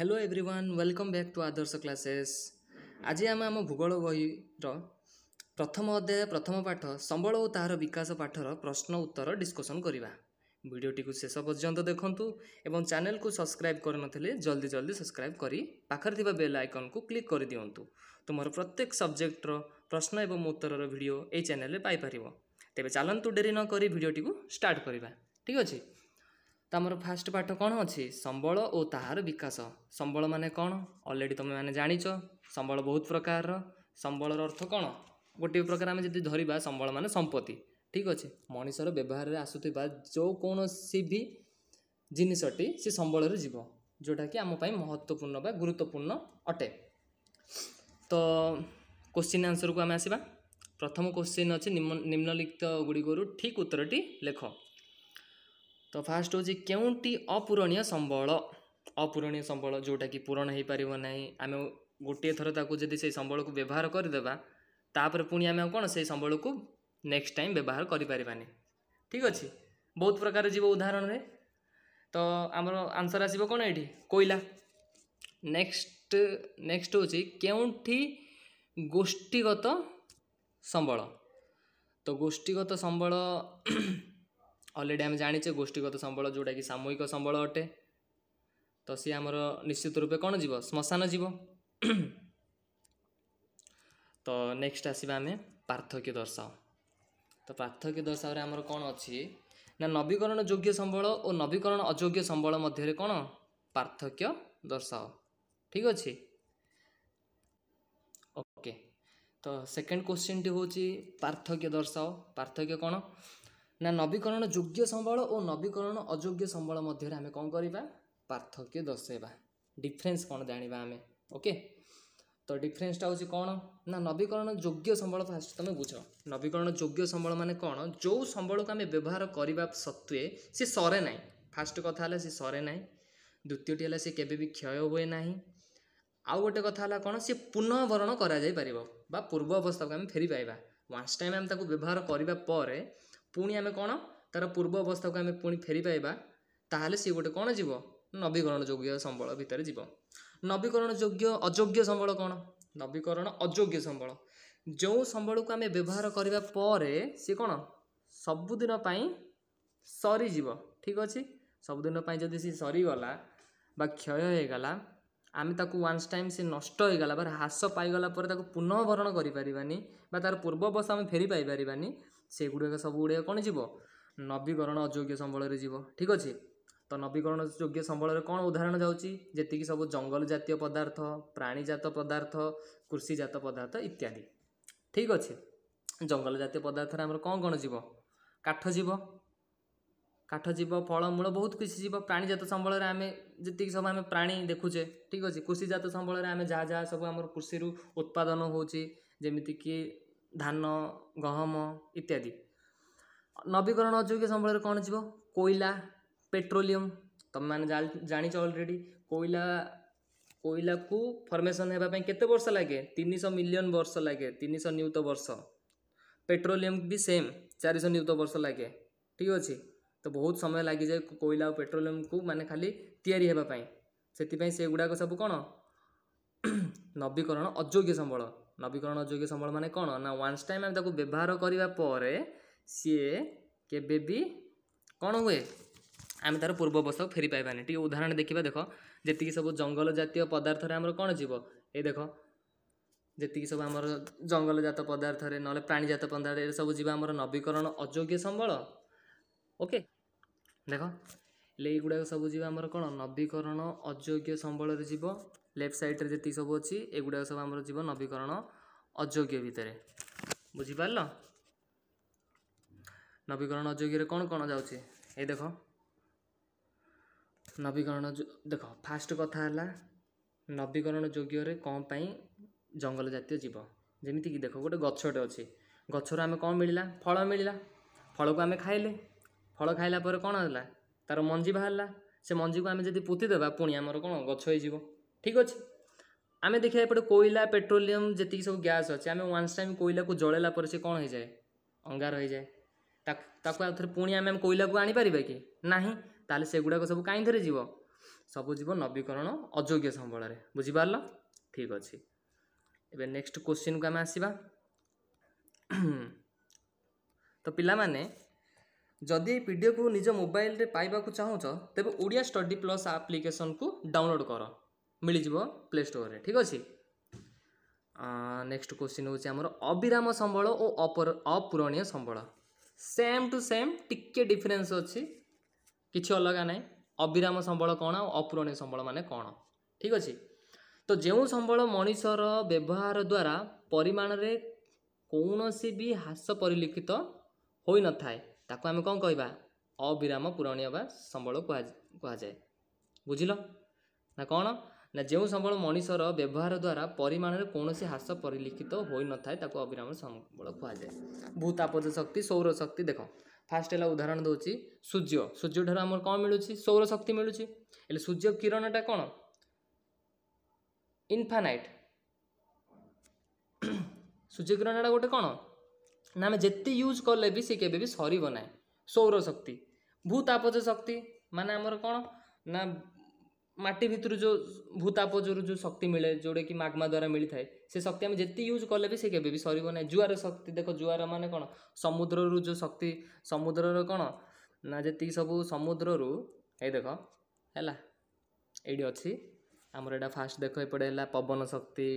hello everyone welcome back to Adarsh classes ଆଜି ଆମେ ଆମ ଭୂଗୋଳ ବହିର ପ୍ରଥମ ଅଧ୍ୟାୟ ପ୍ରଥମ ପାଠ ସମ୍ବଳ ଓ ତାହାର ବିକାଶ ପାଠର ପ୍ରଶ୍ନ ଉତ୍ତର ଡିସ୍କସନ୍ କରିବା ଭିଡ଼ିଓଟିକୁ ଶେଷ ପର୍ଯ୍ୟନ୍ତ ଦେଖନ୍ତୁ ଏବଂ ଚ୍ୟାନେଲକୁ ସବସ୍କ୍ରାଇବ୍ କରିନଥିଲେ ଜଲ୍ଦି ଜଲ୍ଦି ସବସ୍କ୍ରାଇବ୍ କରି ପାଖରେ ଥିବା ବେଲ୍ ଆଇକନ୍କୁ କ୍ଲିକ୍ କରିଦିଅନ୍ତୁ ତୁମର ପ୍ରତ୍ୟେକ ସବଜେକ୍ଟର ପ୍ରଶ୍ନ ଏବଂ ଉତ୍ତରର ଭିଡ଼ିଓ ଏହି ଚ୍ୟାନେଲରେ ପାଇପାରିବ ତେବେ ଚାଲନ୍ତୁ ଡେରି ନକରି ଭିଡ଼ିଓଟିକୁ ଷ୍ଟାର୍ଟ କରିବା ଠିକ୍ ଅଛି ତ ଆମର ଫାଷ୍ଟ ପାଠ କ'ଣ ଅଛି ସମ୍ବଳ ଓ ତାହାର ବିକାଶ ସମ୍ବଳ ମାନେ କ'ଣ ଅଲରେଡ଼ି ତୁମେମାନେ ଜାଣିଛ ସମ୍ବଳ ବହୁତ ପ୍ରକାରର ସମ୍ବଳର ଅର୍ଥ କ'ଣ ଗୋଟିଏ ପ୍ରକାର ଆମେ ଯଦି ଧରିବା ସମ୍ବଳ ମାନେ ସମ୍ପତ୍ତି ଠିକ୍ ଅଛି ମଣିଷର ବ୍ୟବହାରରେ ଆସୁଥିବା ଯେଉଁ କୌଣସି ବି ଜିନିଷଟି ସେ ସମ୍ବଳରେ ଯିବ ଯେଉଁଟାକି ଆମ ପାଇଁ ମହତ୍ତ୍ୱପୂର୍ଣ୍ଣ ବା ଗୁରୁତ୍ୱପୂର୍ଣ୍ଣ ଅଟେ ତ କୋଶ୍ଚିନ୍ ଆନ୍ସରକୁ ଆମେ ଆସିବା ପ୍ରଥମ କୋଶ୍ଚିନ୍ ଅଛି ନିମ୍ନଲିଖିତ ଗୁଡ଼ିକରୁ ଠିକ୍ ଉତ୍ତରଟି ଲେଖ ତ ଫାଷ୍ଟ ହେଉଛି କେଉଁଟି ଅପୂରଣୀୟ ସମ୍ବଳ ଅପୂରଣୀୟ ସମ୍ବଳ ଯେଉଁଟାକି ପୂରଣ ହେଇପାରିବ ନାହିଁ ଆମେ ଗୋଟିଏ ଥର ତାକୁ ଯଦି ସେଇ ସମ୍ବଳକୁ ବ୍ୟବହାର କରିଦେବା ତାପରେ ପୁଣି ଆମେ ଆଉ କ'ଣ ସେଇ ସମ୍ବଳକୁ ନେକ୍ସଟ ଟାଇମ୍ ବ୍ୟବହାର କରିପାରିବାନି ଠିକ୍ ଅଛି ବହୁତ ପ୍ରକାର ଯିବ ଉଦାହରଣରେ ତ ଆମର ଆନ୍ସର୍ ଆସିବ କ'ଣ ଏଇଠି କୋଇଲା ନେକ୍ସଟ ନେକ୍ସଟ ହେଉଛି କେଉଁଠି ଗୋଷ୍ଠୀଗତ ସମ୍ବଳ ତ ଗୋଷ୍ଠୀଗତ ସମ୍ବଳ অলরেডি আমি জাଣିଛে গোষ্ঠীগত সম্বল ଯେଉଁଟାକି ସାମୂହିକ ସମ୍ବଳ ଅଟେ ତ ସିଏ ଆମର ନିଶ୍ଚିତ ରୂପେ କ'ଣ ଯିବ ଶ୍ମଶାନ ଯିବ ତ ନେକ୍ସଟ ଆସିବା ଆମେ ପାର୍ଥକ୍ୟ ଦର୍ଶାଅ ତ ପାର୍ଥକ୍ୟ ଦର୍ଶାଅରେ ଆମର କ'ଣ ଅଛି ନା ନବୀକରଣ ଯୋଗ୍ୟ ସମ୍ବଳ ଓ ନବୀକରଣ ଅଯୋଗ୍ୟ ସମ୍ବଳ ମଧ୍ୟରେ କ'ଣ ପାର୍ଥକ୍ୟ ଦର୍ଶାଅ ଠିକ୍ ଅଛି ଓକେ ତ ସେକେଣ୍ଡ କୋଶ୍ଚିନ୍ଟି ହେଉଛି ପାର୍ଥକ୍ୟ ଦର୍ଶାଅ ପାର୍ଥକ୍ୟ କ'ଣ ନା ନବୀକରଣ ଯୋଗ୍ୟ ସମ୍ବଳ ଓ ନବୀକରଣ ଅଯୋଗ୍ୟ ସମ୍ବଳ ମଧ୍ୟରେ ଆମେ କ'ଣ କରିବା ପାର୍ଥକ୍ୟ ଦର୍ଶାଇବା ଡିଫରେନ୍ସ କ'ଣ ଜାଣିବା ଆମେ ଓକେ ତ ଡିଫରେନ୍ସଟା ହେଉଛି କ'ଣ ନା ନବୀକରଣ ଯୋଗ୍ୟ ସମ୍ବଳ ଫାଷ୍ଟ ତୁମେ ବୁଝ ନବୀକରଣ ଯୋଗ୍ୟ ସମ୍ବଳ ମାନେ କ'ଣ ଯେଉଁ ସମ୍ବଳକୁ ଆମେ ବ୍ୟବହାର କରିବା ସତ୍ତ୍ୱେ ସେ ସରେ ନାହିଁ ଫାଷ୍ଟ କଥା ହେଲା ସେ ସରେ ନାହିଁ ଦ୍ୱିତୀୟଟି ହେଲା ସେ କେବେ ବି କ୍ଷୟ ହୁଏ ନାହିଁ ଆଉ ଗୋଟେ କଥା ହେଲା କ'ଣ ସେ ପୁନଃବରଣ କରାଯାଇପାରିବ ବା ପୂର୍ବ ଅବସ୍ଥାକୁ ଆମେ ଫେରିପାଇବା ୱାନ୍ସ ଟାଇମ୍ ଆମେ ତାକୁ ବ୍ୟବହାର କରିବା ପରେ ପୁଣି ଆମେ କ'ଣ ତା'ର ପୂର୍ବ ଅବସ୍ଥାକୁ ଆମେ ପୁଣି ଫେରିପାଇବା ତାହେଲେ ସିଏ ଗୋଟେ କ'ଣ ଯିବ ନବୀକରଣ ଯୋଗ୍ୟ ସମ୍ବଳ ଭିତରେ ଯିବ ନବୀକରଣ ଯୋଗ୍ୟ ଅଯୋଗ୍ୟ ସମ୍ବଳ କ'ଣ ନବୀକରଣ ଅଯୋଗ୍ୟ ସମ୍ବଳ ଯେଉଁ ସମ୍ବଳକୁ ଆମେ ବ୍ୟବହାର କରିବା ପରେ ସିଏ କ'ଣ ସବୁଦିନ ପାଇଁ ସରିଯିବ ଠିକ୍ ଅଛି ସବୁଦିନ ପାଇଁ ଯଦି ସିଏ ସରିଗଲା ବା କ୍ଷୟ ହୋଇଗଲା ଆମେ ତାକୁ ୱାନ୍ସ ଟାଇମ୍ ସେ ନଷ୍ଟ ହୋଇଗଲା ବା ହ୍ରାସ ପାଇଗଲା ପରେ ତାକୁ ପୁନଃଭରଣ କରିପାରିବାନି ବା ତା'ର ପୂର୍ବ ଅବସ୍ଥା ଆମେ ଫେରିପାଇପାରିବାନି ସେଗୁଡ଼ିକ ସବୁ ଗୁଡ଼ିକ କ'ଣ ଯିବ ନବୀକରଣ ଅଯୋଗ୍ୟ ସମ୍ବଳରେ ଯିବ ଠିକ୍ ଅଛି ତ ନବୀକରଣ ଯୋଗ୍ୟ ସମ୍ବଳରେ କ'ଣ ଉଦାହରଣ ଯାଉଛି ଯେତିକି ସବୁ ଜଙ୍ଗଲ ଜାତୀୟ ପଦାର୍ଥ ପ୍ରାଣୀଜାତ ପଦାର୍ଥ କୃଷିଜାତ ପଦାର୍ଥ ଇତ୍ୟାଦି ଠିକ୍ ଅଛି ଜଙ୍ଗଲ ଜାତୀୟ ପଦାର୍ଥରେ ଆମର କ'ଣ କ'ଣ ଯିବ କାଠ ଯିବ କାଠ ଜୀବ ଫଳମୂଳ ବହୁତ କିଛି ଜୀବ ପ୍ରାଣୀଜାତ ସମ୍ବଳରେ ଆମେ ଯେତିକି ସବୁ ଆମେ ପ୍ରାଣୀ ଦେଖୁଛେ ଠିକ୍ ଅଛି କୃଷିଜାତ ସମ୍ବଳରେ ଆମେ ଯାହା ଯାହା ସବୁ ଆମର କୃଷିରୁ ଉତ୍ପାଦନ ହେଉଛି ଯେମିତିକି ଧାନ ଗହମ ଇତ୍ୟାଦି ନବୀକରଣ ଅଯୋଗ୍ୟ ସମ୍ବଳରେ କ'ଣ ଯିବ କୋଇଲା ପେଟ୍ରୋଲିୟମ୍ ତୁମେମାନେ ଜାଣିଛ ଅଲରେଡ଼ି କୋଇଲା କୋଇଲାକୁ ଫର୍ମେସନ୍ ହେବା ପାଇଁ କେତେ ବର୍ଷ ଲାଗେ ତିନିଶହ ମିଲିୟନ୍ ବର୍ଷ ଲାଗେ ତିନିଶହ ନିୟୁତ ବର୍ଷ ପେଟ୍ରୋଲିୟମ୍ ବି ସେମ୍ ଚାରିଶହ ନିୟୁତ ବର୍ଷ ଲାଗେ ଠିକ୍ ଅଛି ତ ବହୁତ ସମୟ ଲାଗିଯାଏ କୋଇଲା ଆଉ ପେଟ୍ରୋଲିୟମ୍କୁ ମାନେ ଖାଲି ତିଆରି ହେବା ପାଇଁ ସେଥିପାଇଁ ସେଗୁଡ଼ାକ ସବୁ କ'ଣ ନବୀକରଣ ଅଯୋଗ୍ୟ ସମ୍ବଳ ନବୀକରଣ ଯୋଗ୍ୟ ସମ୍ବଳ ମାନେ କ'ଣ ନା ୱାନ୍ସ ଟାଇମ୍ ଆମେ ତାକୁ ବ୍ୟବହାର କରିବା ପରେ ସିଏ କେବେ ବି କ'ଣ ହୁଏ ଆମେ ତା'ର ପୂର୍ବ ଅବସ୍ଥାକୁ ଫେରି ପାଇବାନି ଟିକେ ଉଦାହରଣ ଦେଖିବା ଦେଖ ଯେତିକି ସବୁ ଜଙ୍ଗଲ ଜାତୀୟ ପଦାର୍ଥରେ ଆମର କ'ଣ ଯିବ ଏଇ ଦେଖ ଯେତିକି ସବୁ ଆମର ଜଙ୍ଗଲଜାତ ପଦାର୍ଥରେ ନହେଲେ ପ୍ରାଣୀଜାତ ପଦାର୍ଥରେ ଏ ସବୁ ଯିବା ଆମର ନବୀକରଣ ଅଯୋଗ୍ୟ ସମ୍ବଳ ଓକେ ଦେଖ ହେଲେ ଏଇଗୁଡ଼ାକ ସବୁ ଯିବ ଆମର କ'ଣ ନବୀକରଣ ଅଯୋଗ୍ୟ ସମ୍ବଳରେ ଯିବ ଲେଫ୍ଟ ସାଇଡ଼୍ରେ ଯେତିକି ସବୁ ଅଛି ଏଗୁଡ଼ାକ ସବୁ ଆମର ଯିବ ନବୀକରଣ ଅଯୋଗ୍ୟ ଭିତରେ ବୁଝିପାରିଲ ନବୀକରଣ ଅଯୋଗ୍ୟରେ କ'ଣ କ'ଣ ଯାଉଛି ଏଇ ଦେଖ ନବୀକରଣ ଦେଖ ଫାଷ୍ଟ କଥା ହେଲା ନବୀକରଣ ଯୋଗ୍ୟରେ କ'ଣ ପାଇଁ ଜଙ୍ଗଲ ଜାତୀୟ ଜୀବ ଯେମିତିକି ଦେଖ ଗୋଟେ ଗଛଟେ ଅଛି ଗଛରୁ ଆମେ କ'ଣ ମିଳିଲା ଫଳ ମିଳିଲା ଫଳକୁ ଆମେ ଖାଇଲେ ଫଳ ଖାଇଲା ପରେ କ'ଣ ହେଲା ତା'ର ମଞ୍ଜି ବାହାରିଲା ସେ ମଞ୍ଜିକୁ ଆମେ ଯଦି ପୋତିଦେବା ପୁଣି ଆମର କ'ଣ ଗଛ ହେଇଯିବ ঠিক ଅଛି ଆମେ ଦେଖିବା ଏପଟେ କୋଇଲା ପେଟ୍ରୋଲିୟମ୍ ଯେତିକି ସବୁ ଗ୍ୟାସ୍ ଅଛି ଆମେ ୱାନ୍ସ ଟାଇମ୍ କୋଇଲାକୁ ଜଳେଇଲା ପରେ ସେ କ'ଣ ହେଇଯାଏ ଅଙ୍ଗାର ହୋଇଯାଏ ତାକୁ ତାକୁ ଆଉ ଥରେ ପୁଣି ଆମେ ଆମେ କୋଇଲାକୁ ଆଣିପାରିବା କି ନାହିଁ ତାହେଲେ ସେଗୁଡ଼ାକ ସବୁ କାହିଁ ଥରେ ଯିବ ସବୁ ଯିବ ନବୀକରଣ ଅଯୋଗ୍ୟ ସମ୍ବଳରେ ବୁଝିପାରିଲ ଠିକ୍ ଅଛି ଏବେ ନେକ୍ସଟ କୋଶ୍ଚିନ୍କୁ ଆମେ ଆସିବା ତ ପିଲାମାନେ ଯଦି ଏଇ ଭିଡ଼ିଓକୁ ନିଜ ମୋବାଇଲରେ ପାଇବାକୁ ଚାହୁଁଛ ତେବେ ଓଡ଼ିଆ ଷ୍ଟଡ଼ି ପ୍ଲସ୍ ଆପ୍ଲିକେସନକୁ ଡାଉନଲୋଡ଼ କର ମିଳିଯିବ ପ୍ଲେ ଷ୍ଟୋର୍ରେ ଠିକ୍ ଅଛି ନେକ୍ସଟ କୋଶ୍ଚିନ୍ ହେଉଛି ଆମର ଅବିରାମ ସମ୍ବଳ ଓ ଅପୂରଣୀୟ ସମ୍ବଳ ସେମ୍ ଟୁ ସେମ୍ ଟିକେ ଡିଫରେନ୍ସ ଅଛି କିଛି ଅଲଗା ନାହିଁ ଅବିରାମ ସମ୍ବଳ କ'ଣ ଆଉ ଅପୂରଣୀୟ ସମ୍ବଳ ମାନେ କ'ଣ ଠିକ୍ ଅଛି ତ ଯେଉଁ ସମ୍ବଳ ମଣିଷର ବ୍ୟବହାର ଦ୍ୱାରା ପରିମାଣରେ କୌଣସି ବି ହ୍ରାସ ପରିଲକ୍ଷିତ ହୋଇନଥାଏ ତାକୁ ଆମେ କ'ଣ କହିବା ଅବିରାମ ପୂରଣୀୟ ବା ସମ୍ବଳ କୁହାଯାଏ ବୁଝିଲ ନା କ'ଣ ନା ଯେଉଁ ସମ୍ବଳ ମଣିଷର ବ୍ୟବହାର ଦ୍ୱାରା ପରିମାଣରେ କୌଣସି ହ୍ରାସ ପରିଲିଖିତ ହୋଇନଥାଏ ତାକୁ ଅବିରାମ ସମ୍ବଳ କୁହାଯାଏ ଭୂତାପଜ ଶକ୍ତି ସୌରଶକ୍ତି ଦେଖ ଫାଷ୍ଟ ହେଲା ଉଦାହରଣ ଦେଉଛି ସୂର୍ଯ୍ୟ ସୂର୍ଯ୍ୟଠାରୁ ଆମର କ'ଣ ମିଳୁଛି ସୌରଶକ୍ତି ମିଳୁଛି ହେଲେ ସୂର୍ଯ୍ୟ କିରଣଟା କ'ଣ ଇନଫାନାଇଟ୍ ସୂର୍ଯ୍ୟ କିରଣଟା ଗୋଟେ କ'ଣ ନା ଆମେ ଯେତେ ୟୁଜ୍ କଲେ ବି ସେ କେବେ ବି ସରିବ ନାହିଁ ସୌରଶକ୍ତି ଭୂତାପଜ ଶକ୍ତି ମାନେ ଆମର କ'ଣ ନା ମାଟି ଭିତରୁ ଯେଉଁ ଭୂତାପଜରୁ ଯେଉଁ ଶକ୍ତି ମିଳେ ଯେଉଁଟାକି ମାଗ୍ମା ଦ୍ୱାରା ମିଳିଥାଏ ସେ ଶକ୍ତି ଆମେ ଯେତେ ୟୁଜ୍ କଲେ ବି ସେ କେବେ ବି ସରିବ ନାହିଁ ଜୁଆର ଶକ୍ତି ଦେଖ ଜୁଆର ମାନେ କ'ଣ ସମୁଦ୍ରରୁ ଯେଉଁ ଶକ୍ତି ସମୁଦ୍ରର କ'ଣ ନା ଯେତିକି ସବୁ ସମୁଦ୍ରରୁ ଏଇ ଦେଖ ହେଲା ଏଇଠି ଅଛି ଆମର ଏଇଟା ଫାଷ୍ଟ ଦେଖ ଏପଟେ ହେଲା ପବନ ଶକ୍ତି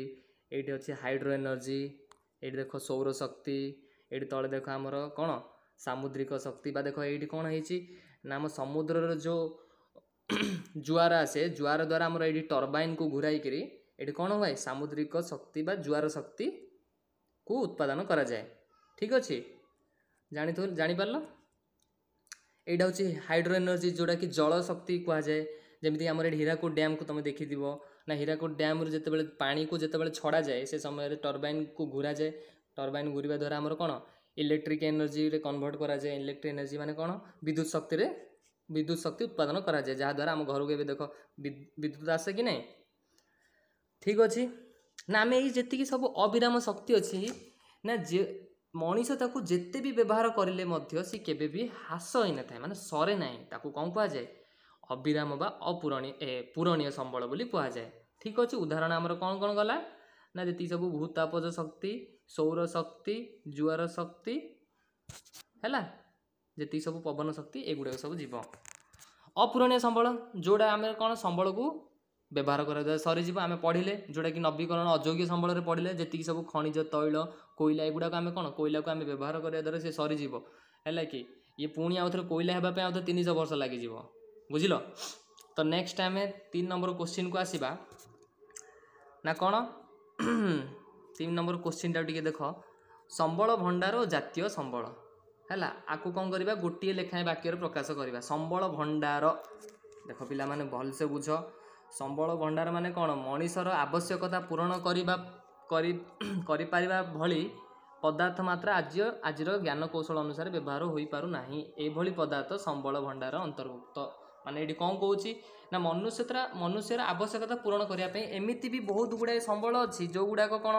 ଏଇଠି ଅଛି ହାଇଡ୍ରୋ ଏନର୍ଜି ଏଇଠି ଦେଖ ସୌର ଶକ୍ତି ଏଇଠି ତଳେ ଦେଖ ଆମର କ'ଣ ସାମୁଦ୍ରିକ ଶକ୍ତି ବା ଦେଖ ଏଇଠି କ'ଣ ହେଇଛି ନା ଆମ ସମୁଦ୍ରର ଯେଉଁ ଜୁଆର ଆସେ ଜୁଆର ଦ୍ୱାରା ଆମର ଏଇଠି ଟର୍ବାଇନ୍କୁ ଘୁରାଇକିରି ଏଠି କ'ଣ ହୁଏ ସାମୁଦ୍ରିକ ଶକ୍ତି ବା ଜୁଆର ଶକ୍ତିକୁ ଉତ୍ପାଦନ କରାଯାଏ ଠିକ୍ ଅଛି ଜାଣିଥିବ ଜାଣିପାରିଲ ଏଇଟା ହେଉଛି ହାଇଡ୍ରୋ ଏନର୍ଜି ଯେଉଁଟାକି ଜଳ ଶକ୍ତି କୁହାଯାଏ ଯେମିତିକି ଆମର ଏଠି ହୀରାକୁଦ ଡ୍ୟାମ୍କୁ ତୁମେ ଦେଖିଥିବ ନା ହୀରାକୁଦ ଡ୍ୟାମ୍ରୁ ଯେତେବେଳେ ପାଣିକୁ ଯେତେବେଳେ ଛଡ଼ାଯାଏ ସେ ସମୟରେ ଟର୍ବାଇନ୍କୁ ଘୁରାଯାଏ ଟର୍ବାଇନ୍ ଘୁରିବା ଦ୍ୱାରା ଆମର କ'ଣ ଇଲେକ୍ଟ୍ରିକ୍ ଏନର୍ଜିରେ କନଭର୍ଟ କରାଯାଏ ଇଲେକ୍ଟ୍ରିକ୍ ଏନର୍ଜି ମାନେ କ'ଣ ବିଦ୍ୟୁତ ଶକ୍ତିରେ ବିଦ୍ୟୁତ୍ ଶକ୍ତି ଉତ୍ପାଦନ କରାଯାଏ ଯାହାଦ୍ୱାରା ଆମ ଘରକୁ ଏବେ ଦେଖ ବିଦ୍ୟୁତ୍ ଆସେ କି ନାହିଁ ଠିକ୍ ଅଛି ନା ଆମେ ଏଇ ଯେତିକି ସବୁ ଅବିରାମ ଶକ୍ତି ଅଛି ନା ଯେ ମଣିଷ ତାକୁ ଯେତେ ବି ବ୍ୟବହାର କରିଲେ ମଧ୍ୟ ସେ କେବେ ବି ହ୍ରାସ ହୋଇନଥାଏ ମାନେ ସରେ ନାହିଁ ତାକୁ କ'ଣ କୁହାଯାଏ ଅବିରାମ ବା ଅପୂରଣୀୟ ଏ ପୂରଣୀୟ ସମ୍ବଳ ବୋଲି କୁହାଯାଏ ଠିକ୍ ଅଛି ଉଦାହରଣ ଆମର କ'ଣ କ'ଣ ଗଲା ନା ଯେତିକି ସବୁ ଭୂତାପଜ ଶକ୍ତି ସୌର ଶକ୍ତି ଜୁଆର ଶକ୍ତି ହେଲା ଯେତିକି ସବୁ ପବନ ଶକ୍ତି ଏଗୁଡ଼ାକ ସବୁ ଯିବ ଅପୂରଣୀୟ ସମ୍ବଳ ଯେଉଁଟା ଆମେ କ'ଣ ସମ୍ବଳକୁ ବ୍ୟବହାର କରାଯାଏ ସରିଯିବ ଆମେ ପଢ଼ିଲେ ଯେଉଁଟାକି ନବୀକରଣ ଅଯୋଗ୍ୟ ସମ୍ବଳରେ ପଢ଼ିଲେ ଯେତିକି ସବୁ ଖଣିଜ ତୈଳ କୋଇଲା ଏଗୁଡ଼ାକ ଆମେ କ'ଣ କୋଇଲାକୁ ଆମେ ବ୍ୟବହାର କରିବା ଦ୍ୱାରା ସେ ସରିଯିବ ହେଲା କି ଇଏ ପୁଣି ଆଉଥରେ କୋଇଲା ହେବା ପାଇଁ ଆଉଥରେ ତିନିଶହ ବର୍ଷ ଲାଗିଯିବ ବୁଝିଲ ତ ନେକ୍ସଟ ଆମେ ତିନି ନମ୍ବର କୋଶ୍ଚିନ୍କୁ ଆସିବା ନା କ'ଣ ତିନି ନମ୍ବର କୋଶ୍ଚିନ୍ଟା ଟିକେ ଦେଖ ସମ୍ବଳ ଭଣ୍ଡାର ଓ ଜାତୀୟ ସମ୍ବଳ ହେଲା ଆକୁ କ'ଣ କରିବା ଗୋଟିଏ ଲେଖାଏଁ ବାକ୍ୟରେ ପ୍ରକାଶ କରିବା ସମ୍ବଳ ଭଣ୍ଡାର ଦେଖ ପିଲାମାନେ ଭଲସେ ବୁଝ ସମ୍ବଳ ଭଣ୍ଡାର ମାନେ କ'ଣ ମଣିଷର ଆବଶ୍ୟକତା ପୂରଣ କରିବା କରି କରିପାରିବା ଭଳି ପଦାର୍ଥ ମାତ୍ର ଆଜି ଆଜିର ଜ୍ଞାନକୌଶଳ ଅନୁସାରେ ବ୍ୟବହାର ହୋଇପାରୁନାହିଁ ଏଭଳି ପଦାର୍ଥ ସମ୍ବଳ ଭଣ୍ଡାର ଅନ୍ତର୍ଭୁକ୍ତ ମାନେ ଏଠି କ'ଣ କହୁଛି ନା ମନୁଷ୍ୟତା ମନୁଷ୍ୟର ଆବଶ୍ୟକତା ପୂରଣ କରିବା ପାଇଁ ଏମିତି ବି ବହୁତ ଗୁଡ଼ାଏ ସମ୍ବଳ ଅଛି ଯେଉଁ ଗୁଡ଼ାକ କ'ଣ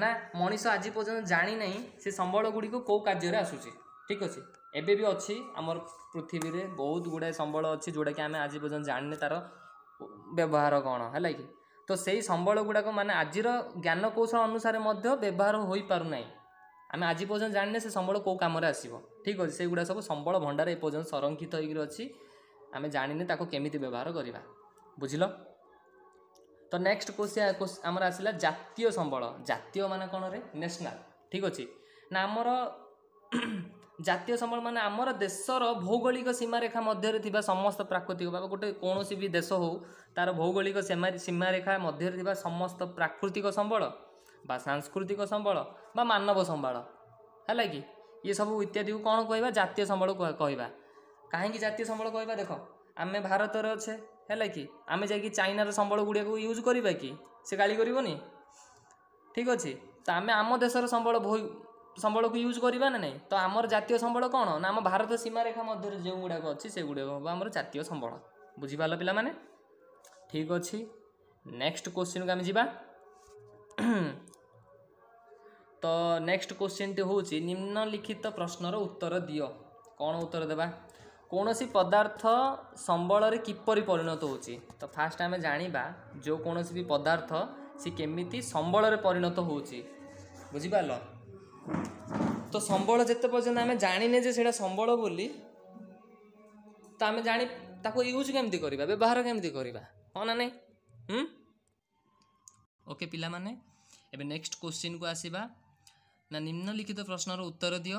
ନା ମଣିଷ ଆଜି ପର୍ଯ୍ୟନ୍ତ ଜାଣିନାହିଁ ସେ ସମ୍ବଳଗୁଡ଼ିକ କେଉଁ କାର୍ଯ୍ୟରେ ଆସୁଛି ଠିକ୍ ଅଛି ଏବେ ବି ଅଛି ଆମର ପୃଥିବୀରେ ବହୁତ ଗୁଡ଼ାଏ ସମ୍ବଳ ଅଛି ଯେଉଁଟାକି ଆମେ ଆଜି ପର୍ଯ୍ୟନ୍ତ ଜାଣିନେ ତା'ର ବ୍ୟବହାର କ'ଣ ହେଲା କି ତ ସେଇ ସମ୍ବଳ ଗୁଡ଼ାକ ମାନେ ଆଜିର ଜ୍ଞାନ କୌଶଳ ଅନୁସାରେ ମଧ୍ୟ ବ୍ୟବହାର ହୋଇପାରୁନାହିଁ ଆମେ ଆଜି ପର୍ଯ୍ୟନ୍ତ ଜାଣିନେ ସେ ସମ୍ବଳ କେଉଁ କାମରେ ଆସିବ ଠିକ୍ ଅଛି ସେଗୁଡ଼ା ସବୁ ସମ୍ବଳ ଭଣ୍ଡାର ଏପର୍ଯ୍ୟନ୍ତ ସଂରକ୍ଷିତ ହେଇକିରି ଅଛି ଆମେ ଜାଣିନେ ତାକୁ କେମିତି ବ୍ୟବହାର କରିବା ବୁଝିଲ তো ନେକ୍ସଟ କୋଶ୍ଚିନ୍ ଆମର ଆସିଲା ଜାତୀୟ ସମ୍ବଳ ଜାତୀୟ ମାନେ କ'ଣରେ ନ୍ୟାସନାଲ୍ ଠିକ୍ ଅଛି ନା ଆମର ଜାତୀୟ ସମ୍ବଳ ମାନେ ଆମର ଦେଶର ଭୌଗୋଳିକ ସୀମାରେଖା ମଧ୍ୟରେ ଥିବା ସମସ୍ତ ପ୍ରାକୃତିକ ବା ଗୋଟେ କୌଣସି ବି ଦେଶ ହେଉ ତା'ର ଭୌଗୋଳିକ ସୀମାରେଖା ମଧ୍ୟରେ ଥିବା ସମସ୍ତ ପ୍ରାକୃତିକ ସମ୍ବଳ ବା ସାଂସ୍କୃତିକ ସମ୍ବଳ ବା ମାନବ ସମ୍ବଳ ହେଲା କି ଇଏ ସବୁ ଇତ୍ୟାଦିକୁ କ'ଣ କହିବା ଜାତୀୟ ସମ୍ବଳ କହିବା କାହିଁକି ଜାତୀୟ ସମ୍ବଳ କହିବା ଦେଖ ଆମେ ଭାରତରେ ଅଛେ ହେଲା କି ଆମେ ଯାଇକି ଚାଇନାର ସମ୍ବଳ ଗୁଡ଼ିଆକୁ ୟୁଜ୍ କରିବା କି ସେ ଗାଳି କରିବନି ଠିକ୍ ଅଛି ତ ଆମେ ଆମ ଦେଶର ସମ୍ବଳ ସମ୍ବଳକୁ ୟୁଜ୍ କରିବା ନା ନାହିଁ ତ ଆମର ଜାତୀୟ ସମ୍ବଳ କ'ଣ ନା ଆମ ଭାରତ ସୀମାରେଖା ମଧ୍ୟରେ ଯେଉଁ ଗୁଡ଼ାକ ଅଛି ସେଗୁଡ଼ାକ ହେବ ଆମର ଜାତୀୟ ସମ୍ବଳ ବୁଝିପାରିଲ ପିଲାମାନେ ଠିକ୍ ଅଛି ନେକ୍ସଟ କୋଶ୍ଚିନ୍କୁ ଆମେ ଯିବା ତ ନେକ୍ସଟ କୋଶ୍ଚିନ୍ଟି ହେଉଛି ନିମ୍ନଲିଖିତ ପ୍ରଶ୍ନର ଉତ୍ତର ଦିଅ କ'ଣ ଉତ୍ତର ଦେବା କୌଣସି ପଦାର୍ଥ ସମ୍ବଳରେ କିପରି ପରିଣତ ହେଉଛି ତ ଫାଷ୍ଟ ଆମେ ଜାଣିବା ଯେଉଁ କୌଣସି ବି ପଦାର୍ଥ ସେ କେମିତି ସମ୍ବଳରେ ପରିଣତ ହେଉଛି ବୁଝିପାରିଲ ତ ସମ୍ବଳ ଯେତେ ପର୍ଯ୍ୟନ୍ତ ଆମେ ଜାଣିନେ ଯେ ସେଇଟା ସମ୍ବଳ ବୋଲି ତ ଆମେ ଜାଣି ତାକୁ ୟୁଜ୍ କେମିତି କରିବା ବ୍ୟବହାର କେମିତି କରିବା ହଁ ନା ନାହିଁ ଓକେ ପିଲାମାନେ ଏବେ ନେକ୍ସଟ କୋଶ୍ଚିନ୍କୁ ଆସିବା ନା ନିମ୍ନଲିଖିତ ପ୍ରଶ୍ନର ଉତ୍ତର ଦିଅ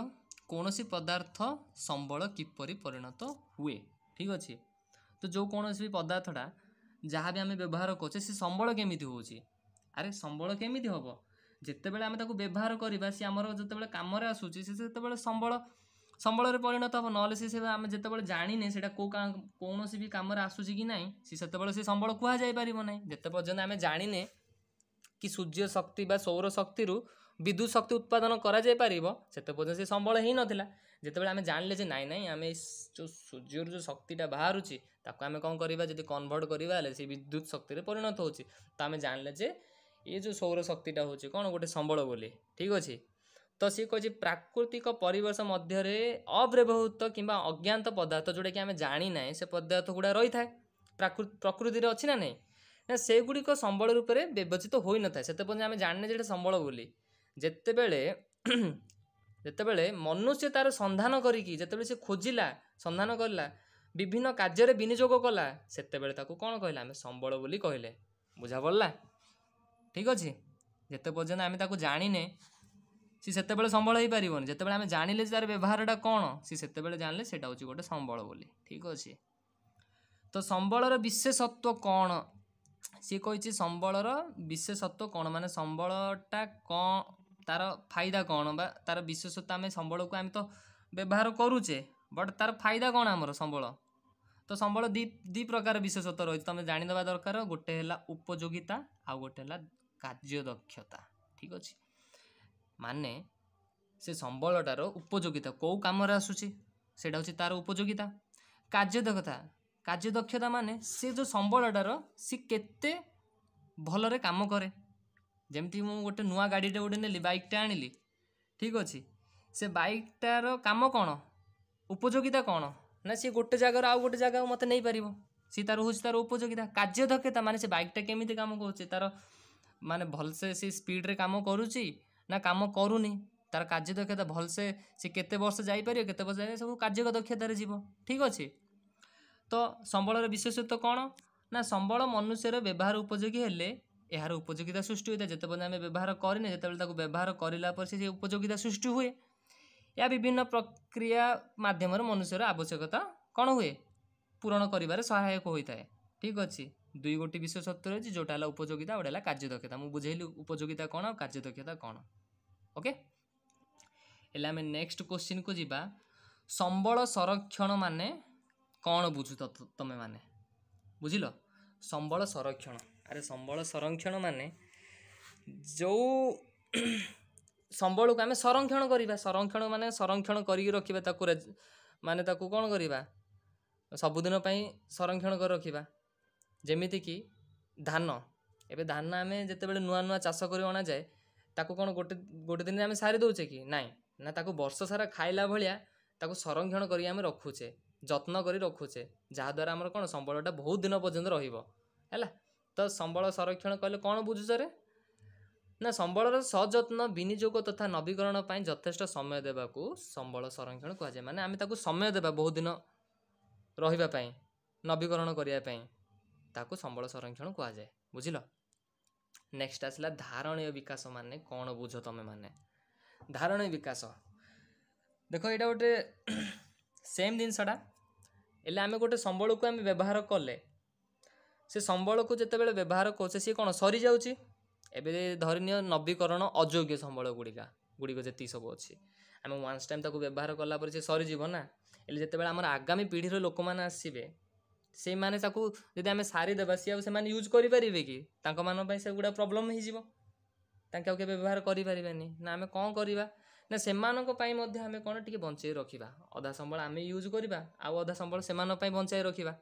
କୌଣସି ପଦାର୍ଥ ସମ୍ବଳ କିପରି ପରିଣତ ହୁଏ ଠିକ୍ ଅଛି ତ ଯେଉଁ କୌଣସି ବି ପଦାର୍ଥଟା ଯାହା ବି ଆମେ ବ୍ୟବହାର କରୁଛେ ସେ ସମ୍ବଳ କେମିତି ହେଉଛି ଆରେ ସମ୍ବଳ କେମିତି ହେବ ଯେତେବେଳେ ଆମେ ତାକୁ ବ୍ୟବହାର କରିବା ସେ ଆମର ଯେତେବେଳେ କାମରେ ଆସୁଛି ସେ ସେତେବେଳେ ସମ୍ବଳ ସମ୍ବଳରେ ପରିଣତ ହେବ ନହେଲେ ସେ ସେ ଆମେ ଯେତେବେଳେ ଜାଣିନେ ସେଇଟା କେଉଁ କୌଣସି ବି କାମରେ ଆସୁଛି କି ନାହିଁ ସେ ସେତେବେଳେ ସେ ସମ୍ବଳ କୁହାଯାଇପାରିବ ନାହିଁ ଯେତେ ପର୍ଯ୍ୟନ୍ତ ଆମେ ଜାଣିନେ କି ସୂର୍ଯ୍ୟ ଶକ୍ତି ବା ସୌରଶକ୍ତିରୁ ବିଦ୍ୟୁତ ଶକ୍ତି ଉତ୍ପାଦନ କରାଯାଇପାରିବ ସେତେ ପର୍ଯ୍ୟନ୍ତ ସେ ସମ୍ବଳ ହେଇନଥିଲା ଯେତେବେଳେ ଆମେ ଜାଣିଲେ ଯେ ନାଇଁ ନାଇଁ ଆମେ ଯେଉଁ ସୂର୍ଯ୍ୟରୁ ଯେଉଁ ଶକ୍ତିଟା ବାହାରୁଛି ତାକୁ ଆମେ କ'ଣ କରିବା ଯଦି କନଭର୍ଟ କରିବା ହେଲେ ସେ ବିଦ୍ୟୁତ ଶକ୍ତିରେ ପରିଣତ ହେଉଛି ତ ଆମେ ଜାଣିଲେ ଯେ ଏ ଯେଉଁ ସୌର ଶକ୍ତିଟା ହେଉଛି କ'ଣ ଗୋଟେ ସମ୍ବଳ ବୋଲି ଠିକ୍ ଅଛି ତ ସିଏ କହିଛି ପ୍ରାକୃତିକ ପରିବେଶ ମଧ୍ୟରେ ଅବ୍ୟବହୃତ କିମ୍ବା ଅଜ୍ଞାତ ପଦାର୍ଥ ଯେଉଁଟାକି ଆମେ ଜାଣିନାହିଁ ସେ ପଦାର୍ଥ ଗୁଡ଼ା ରହିଥାଏ ପ୍ରକୃତିରେ ଅଛି ନା ନାହିଁ ନା ସେଗୁଡ଼ିକ ସମ୍ବଳ ରୂପରେ ବ୍ୟବଚିତ ହୋଇନଥାଏ ସେତେ ପର୍ଯ୍ୟନ୍ତ ଆମେ ଜାଣିନେ ଯେ ଏଇଟା ସମ୍ବଳ ବୋଲି ଯେତେବେଳେ ଯେତେବେଳେ ମନୁଷ୍ୟ ତାର ସନ୍ଧାନ କରିକି ଯେତେବେଳେ ସେ ଖୋଜିଲା ସନ୍ଧାନ କଲା ବିଭିନ୍ନ କାର୍ଯ୍ୟରେ ବିନିଯୋଗ କଲା ସେତେବେଳେ ତାକୁ କ'ଣ କହିଲେ ଆମେ ସମ୍ବଳ ବୋଲି କହିଲେ ବୁଝା ପଡ଼ିଲା ଠିକ୍ ଅଛି ଯେତେ ପର୍ଯ୍ୟନ୍ତ ଆମେ ତାକୁ ଜାଣିନେ ସେ ସେତେବେଳେ ସମ୍ବଳ ହେଇପାରିବନି ଯେତେବେଳେ ଆମେ ଜାଣିଲେ ଯେ ତାର ବ୍ୟବହାରଟା କ'ଣ ସେ ସେତେବେଳେ ଜାଣିଲେ ସେଇଟା ହେଉଛି ଗୋଟେ ସମ୍ବଳ ବୋଲି ଠିକ୍ ଅଛି ତ ସମ୍ବଳର ବିଶେଷତ୍ୱ କ'ଣ ସିଏ କହିଛି ସମ୍ବଳର ବିଶେଷତ୍ୱ କ'ଣ ମାନେ ସମ୍ବଳଟା କ'ଣ ତାର ଫାଇଦା କ'ଣ ବା ତାର ବିଶେଷତ୍ୱ ଆମେ ସମ୍ବଳକୁ ଆମେ ତ ବ୍ୟବହାର କରୁଛେ ବଟ୍ ତାର ଫାଇଦା କ'ଣ ଆମର ସମ୍ବଳ ତ ସମ୍ବଳ ଦୁଇ ଦୁଇ ପ୍ରକାର ବିଶେଷତ୍ୱ ରହିଛି ତୁମେ ଜାଣିଦେବା ଦରକାର ଗୋଟେ ହେଲା ଉପଯୋଗିତା ଆଉ ଗୋଟେ ହେଲା କାର୍ଯ୍ୟ ଦକ୍ଷତା ଠିକ୍ ଅଛି ମାନେ ସେ ସମ୍ବଳଟାର ଉପଯୋଗିତା କେଉଁ କାମରେ ଆସୁଛି ସେଇଟା ହେଉଛି ତାର ଉପଯୋଗିତା କାର୍ଯ୍ୟ ଦକ୍ଷତା କାର୍ଯ୍ୟ ଦକ୍ଷତା ମାନେ ସେ ଯେଉଁ ସମ୍ବଳଟାର ସେ କେତେ ଭଲରେ କାମ କରେ ଯେମିତିକି ମୁଁ ଗୋଟେ ନୂଆ ଗାଡ଼ିଟେ ଗୋଟେ ନେଲି ବାଇକ୍ଟା ଆଣିଲି ଠିକ୍ ଅଛି ସେ ବାଇକ୍ଟାର କାମ କ'ଣ ଉପଯୋଗିତା କ'ଣ ନା ସିଏ ଗୋଟେ ଜାଗାରୁ ଆଉ ଗୋଟେ ଜାଗାକୁ ମୋତେ ନେଇପାରିବ ସିଏ ତା'ର ହେଉଛି ତା'ର ଉପଯୋଗିତା କାର୍ଯ୍ୟ ଦକ୍ଷତା ମାନେ ସେ ବାଇକ୍ଟା କେମିତି କାମ କରୁଛି ତା'ର ମାନେ ଭଲସେ ସେ ସ୍ପିଡ଼୍ରେ କାମ କରୁଛି ନା କାମ କରୁନି ତା'ର କାର୍ଯ୍ୟ ଦକ୍ଷତା ଭଲସେ ସେ କେତେ ବର୍ଷ ଯାଇପାରିବ କେତେ ବର୍ଷ ଯାଇ ସବୁ କାର୍ଯ୍ୟ ଦକ୍ଷତାରେ ଯିବ ଠିକ୍ ଅଛି ତ ସମ୍ବଳର ବିଶେଷତ୍ୱ କ'ଣ ନା ସମ୍ବଳ ମନୁଷ୍ୟର ବ୍ୟବହାର ଉପଯୋଗୀ ହେଲେ ଏହାର ଉପଯୋଗିତା ସୃଷ୍ଟି ହୋଇଥାଏ ଯେତେବେଳେ ଆମେ ବ୍ୟବହାର କରିନେ ଯେତେବେଳେ ତାକୁ ବ୍ୟବହାର କରିଲା ପରେ ସେ ଉପଯୋଗିତା ସୃଷ୍ଟି ହୁଏ ଏହା ବିଭିନ୍ନ ପ୍ରକ୍ରିୟା ମାଧ୍ୟମରେ ମନୁଷ୍ୟର ଆବଶ୍ୟକତା କ'ଣ ହୁଏ ପୂରଣ କରିବାରେ ସହାୟକ ହୋଇଥାଏ ଠିକ୍ ଅଛି ଦୁଇ ଗୋଟି ବିଷୟ ସତ୍ୟ ରହିଛି ଯେଉଁଟା ହେଲା ଉପଯୋଗିତା ଗୋଟେ ହେଲା କାର୍ଯ୍ୟଦକ୍ଷତା ମୁଁ ବୁଝାଇଲି ଉପଯୋଗିତା କ'ଣ ଆଉ କାର୍ଯ୍ୟଦକ୍ଷତା କ'ଣ ଓକେ ହେଲେ ଆମେ ନେକ୍ସଟ କୋଶ୍ଚିନ୍କୁ ଯିବା ସମ୍ବଳ ସଂରକ୍ଷଣ ମାନେ କ'ଣ ବୁଝୁ ତୁମେମାନେ ବୁଝିଲ ସମ୍ବଳ ସଂରକ୍ଷଣ ଆରେ ସମ୍ବଳ ସଂରକ୍ଷଣ ମାନେ ଯେଉଁ ସମ୍ବଳକୁ ଆମେ ସଂରକ୍ଷଣ କରିବା ସଂରକ୍ଷଣ ମାନେ ସଂରକ୍ଷଣ କରିକି ରଖିବା ତାକୁ ମାନେ ତାକୁ କ'ଣ କରିବା ସବୁଦିନ ପାଇଁ ସଂରକ୍ଷଣ କରି ରଖିବା ଯେମିତିକି ଧାନ ଏବେ ଧାନ ଆମେ ଯେତେବେଳେ ନୂଆ ନୂଆ ଚାଷ କରି ଅଣାଯାଏ ତାକୁ କ'ଣ ଗୋଟେ ଗୋଟେ ଦିନରେ ଆମେ ସାରି ଦେଉଛେ କି ନାହିଁ ନା ତାକୁ ବର୍ଷ ସାରା ଖାଇଲା ଭଳିଆ ତାକୁ ସଂରକ୍ଷଣ କରି ଆମେ ରଖୁଛେ ଯତ୍ନ କରି ରଖୁଛେ ଯାହାଦ୍ୱାରା ଆମର କ'ଣ ସମ୍ବଳଟା ବହୁତ ଦିନ ପର୍ଯ୍ୟନ୍ତ ରହିବ ହେଲା ସମ୍ବଳ ସଂରକ୍ଷଣ କହିଲେ କ'ଣ ବୁଝୁଛ ରେ ନା ସମ୍ବଳର ସଯତ୍ନ ବିନିଯୋଗ ତଥା ନବୀକରଣ ପାଇଁ ଯଥେଷ୍ଟ ସମୟ ଦେବାକୁ ସମ୍ବଳ ସଂରକ୍ଷଣ କୁହାଯାଏ ମାନେ ଆମେ ତାକୁ ସମୟ ଦେବା ବହୁତ ଦିନ ରହିବା ପାଇଁ ନବୀକରଣ କରିବା ପାଇଁ ତାକୁ ସମ୍ବଳ ସଂରକ୍ଷଣ କୁହାଯାଏ ବୁଝିଲ ନେକ୍ସଟ ଆସିଲା ଧାରଣୀୟ ବିକାଶ ମାନେ କ'ଣ ବୁଝ ତମେମାନେ ଧାରଣୀୟ ବିକାଶ ଦେଖ ଏଇଟା ଗୋଟେ ସେମ୍ ଜିନିଷଟା ହେଲେ ଆମେ ଗୋଟେ ସମ୍ବଳକୁ ଆମେ ବ୍ୟବହାର କଲେ ସେ ସମ୍ବଳକୁ ଯେତେବେଳେ ବ୍ୟବହାର କରୁଛେ ସିଏ କ'ଣ ସରିଯାଉଛି ଏବେ ଧରିନିଅ ନବୀକରଣ ଅଯୋଗ୍ୟ ସମ୍ବଳ ଗୁଡ଼ିକା ଗୁଡ଼ିକ ଯେତିକି ସବୁ ଅଛି ଆମେ ୱାନ୍ସ ଟାଇମ୍ ତାକୁ ବ୍ୟବହାର କଲା ପରେ ସେ ସରିଯିବ ନା ହେଲେ ଯେତେବେଳେ ଆମର ଆଗାମୀ ପିଢ଼ିର ଲୋକମାନେ ଆସିବେ ସେଇମାନେ ତାକୁ ଯଦି ଆମେ ସାରିଦେବା ସିଏ ଆଉ ସେମାନେ ୟୁଜ୍ କରିପାରିବେ କି ତାଙ୍କମାନଙ୍କ ପାଇଁ ସେଗୁଡ଼ା ପ୍ରୋବ୍ଲେମ୍ ହେଇଯିବ ତାଙ୍କେ ଆଉ କେବେ ବ୍ୟବହାର କରିପାରିବେନି ନା ଆମେ କ'ଣ କରିବା ନା ସେମାନଙ୍କ ପାଇଁ ମଧ୍ୟ ଆମେ କ'ଣ ଟିକେ ବଞ୍ଚାଇ ରଖିବା ଅଧା ସମ୍ବଳ ଆମେ ୟୁଜ୍ କରିବା ଆଉ ଅଧା ସମ୍ବଳ ସେମାନଙ୍କ ପାଇଁ ବଞ୍ଚାଇ ରଖିବା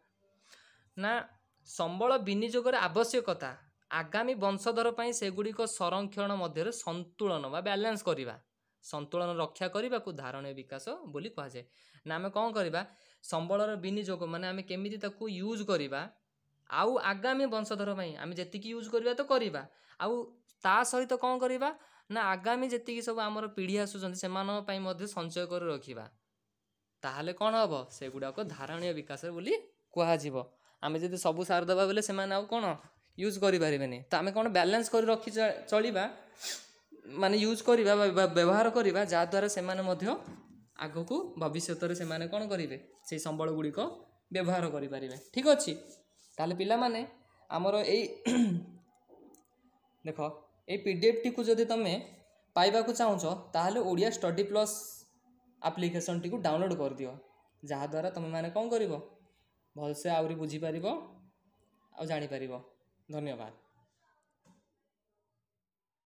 ନା ସମ୍ବଳ ବିନିଯୋଗର ଆବଶ୍ୟକତା ଆଗାମୀ ବଂଶଧର ପାଇଁ ସେଗୁଡ଼ିକ ସଂରକ୍ଷଣ ମଧ୍ୟରେ ସନ୍ତୁଳନ ବା ବ୍ୟାଲାନ୍ସ କରିବା ସନ୍ତୁଳନ ରକ୍ଷା କରିବାକୁ ଧାରଣୀୟ ବିକାଶ ବୋଲି କୁହାଯାଏ ନା ଆମେ କ'ଣ କରିବା ସମ୍ବଳର ବିନିଯୋଗ ମାନେ ଆମେ କେମିତି ତାକୁ ୟୁଜ୍ କରିବା ଆଉ ଆଗାମୀ ବଂଶଧର ପାଇଁ ଆମେ ଯେତିକି ୟୁଜ୍ କରିବା ତ କରିବା ଆଉ ତା ସହିତ କ'ଣ କରିବା ନା ଆଗାମୀ ଯେତିକି ସବୁ ଆମର ପିଢ଼ି ଆସୁଛନ୍ତି ସେମାନଙ୍କ ପାଇଁ ମଧ୍ୟ ସଞ୍ଚୟ କରି ରଖିବା ତାହେଲେ କ'ଣ ହେବ ସେଗୁଡ଼ାକ ଧାରଣୀୟ ବିକାଶ ବୋଲି କୁହାଯିବ ଆମେ ଯଦି ସବୁ ସାର ଦେବା ବୋଲେ ସେମାନେ ଆଉ କ'ଣ ୟୁଜ୍ କରିପାରିବେନି ତ ଆମେ କ'ଣ ବାଲାନ୍ସ କରି ରଖି ଚଳିବା ମାନେ ୟୁଜ୍ କରିବା ବ୍ୟବହାର କରିବା ଯାହାଦ୍ୱାରା ସେମାନେ ମଧ୍ୟ ଆଗକୁ ଭବିଷ୍ୟତରେ ସେମାନେ କ'ଣ କରିବେ ସେଇ ସମ୍ବଳ ଗୁଡ଼ିକ ବ୍ୟବହାର କରିପାରିବେ ଠିକ୍ ଅଛି ତାହେଲେ ପିଲାମାନେ ଆମର ଏଇ ଦେଖ ଏଇ ପି ଡି ଏଫ୍ଟିକୁ ଯଦି ତୁମେ ପାଇବାକୁ ଚାହୁଁଛ ତାହେଲେ ଓଡ଼ିଆ ଷ୍ଟଡ଼ି ପ୍ଲସ୍ ଆପ୍ଲିକେସନ୍ଟିକୁ ଡାଉନଲୋଡ଼୍ କରିଦିଅ ଯାହାଦ୍ୱାରା ତୁମେମାନେ କ'ଣ କରିବ भलसे आउरी बुझिपार जापार धन्यवाद